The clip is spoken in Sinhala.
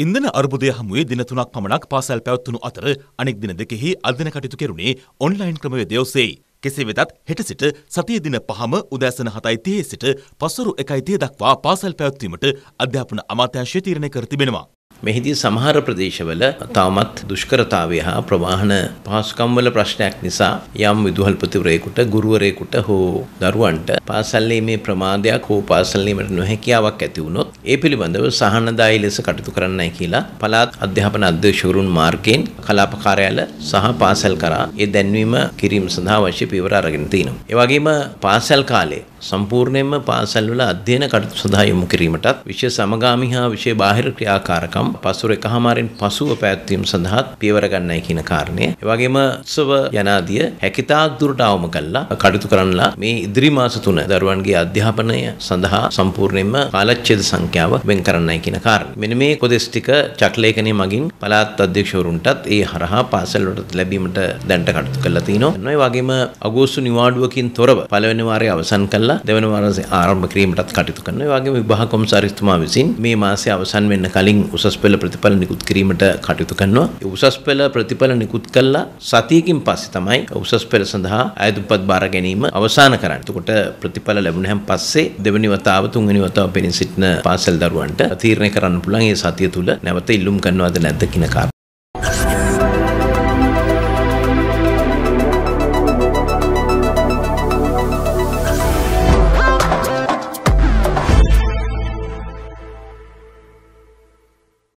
ඉන්දන අර්බුදය හමුවේ දින තුනක් පමණක් පාසල් පැවැත්වුණු අතර අනෙක් දින දෙකෙහි අධ්‍යන කටයුතු කෙරුණේ ඔන්ලයින් ක්‍රමවේදය ඔස්සේ. කෙසේ වෙතත් හෙට සිට සතිය දින පහම උදෑසන 7:30 සිට පස්වරු 1:30 දක්වා පාසල් පැවැත්වීමට අධ්‍යාපන අමාත්‍යාංශය තීරණය කර තිබෙනවා. මෙහිදී සමහර ප්‍රදේශවල තවමත් දුෂ්කරතාවය හා ප්‍රවාහන පහසුකම්වල ප්‍රශ්නයක් නිසා යම් විදුහල්පතිවරයෙකුට ගුරුවරයෙකුට හෝ දරුවන්ට පාසල්ලේ මේ ප්‍රමාදයක් හෝ පාසල්ලීමට නොහැකියාවක් ඇති වුණොත් ඒ පිළිබඳව සහනදායි ලෙස කටයුතු කරන්නයි කියලා පළාත් අධ්‍යාපන අධ්‍යක්ෂවරුන් මාර්ගයෙන් කලාප කාර්යාල සහ පාසල් කරා ඒ දැන්වීම කිරීම සඳහා අවශ්‍ය පියවර අරගෙන තිනවා. ඒ වගේම පාසල් කාලේ සම්පූර්ණයෙන්ම පාසල් වල අධ්‍යයන කටයුතු සඳහා යොමු කිරීමටත් විශේෂ සමගාමී හා විශේෂ බාහිර ක්‍රියාකාරකම් පසුර එකහමාරෙන් පසුව පැවැත්වීම සඳහා පියවර ගන්නයි කියන කාරණය. ඒ වගේම උත්සව යනාදිය හැකිතාක් දුරට අවම කළා කටයුතු කරන්නලා මේ ඉදිරි මාස තුන දරුවන්ගේ අධ්‍යාපනය සඳහා සම්පූර්ණයෙන්ම කාලච්ඡේද සංඛ්‍යාව වෙන් කරන්නයි කියන කාරණය. මෙන්න මේ කොදෙස් ටික චක්‍රලේඛනය මගින් පළාත් අධ්‍යක්ෂවරුන්ටත් ඒ හරහා පාසල් වලට ලැබීමට දැනට කටයුතු කරලා තිනවා. ඒ වගේම අගෝස්තු නිවාඩුවකින් තොරව පළවෙනි වාරයේ අවසන් කළා කරලා දෙවන මාසයේ ආරම්භ කිරීමටත් කටයුතු කරනවා. ඒ වගේම විභාග කොමසාරිස්තුමා විසින් මේ මාසයේ අවසන් වෙන්න කලින් උසස් පෙළ ප්‍රතිඵල නිකුත් කිරීමට කටයුතු කරනවා. ඒ උසස් පෙළ ප්‍රතිඵල නිකුත් කළා සතියකින් පස්සේ තමයි උසස් පෙළ සඳහා අයදුම්පත් බාර ගැනීම අවසන් කරන්නේ. එතකොට ප්‍රතිඵල ලැබුණහන් පස්සේ දෙවැනි වතාව තුන්වැනි වතාව පෙනී සිටින පාසල් දරුවන්ට තීරණය කරන්න පුළුවන් මේ සතිය තුල නැවත ඉල්ලුම් කරනවද නැද්ද කියන කාරණා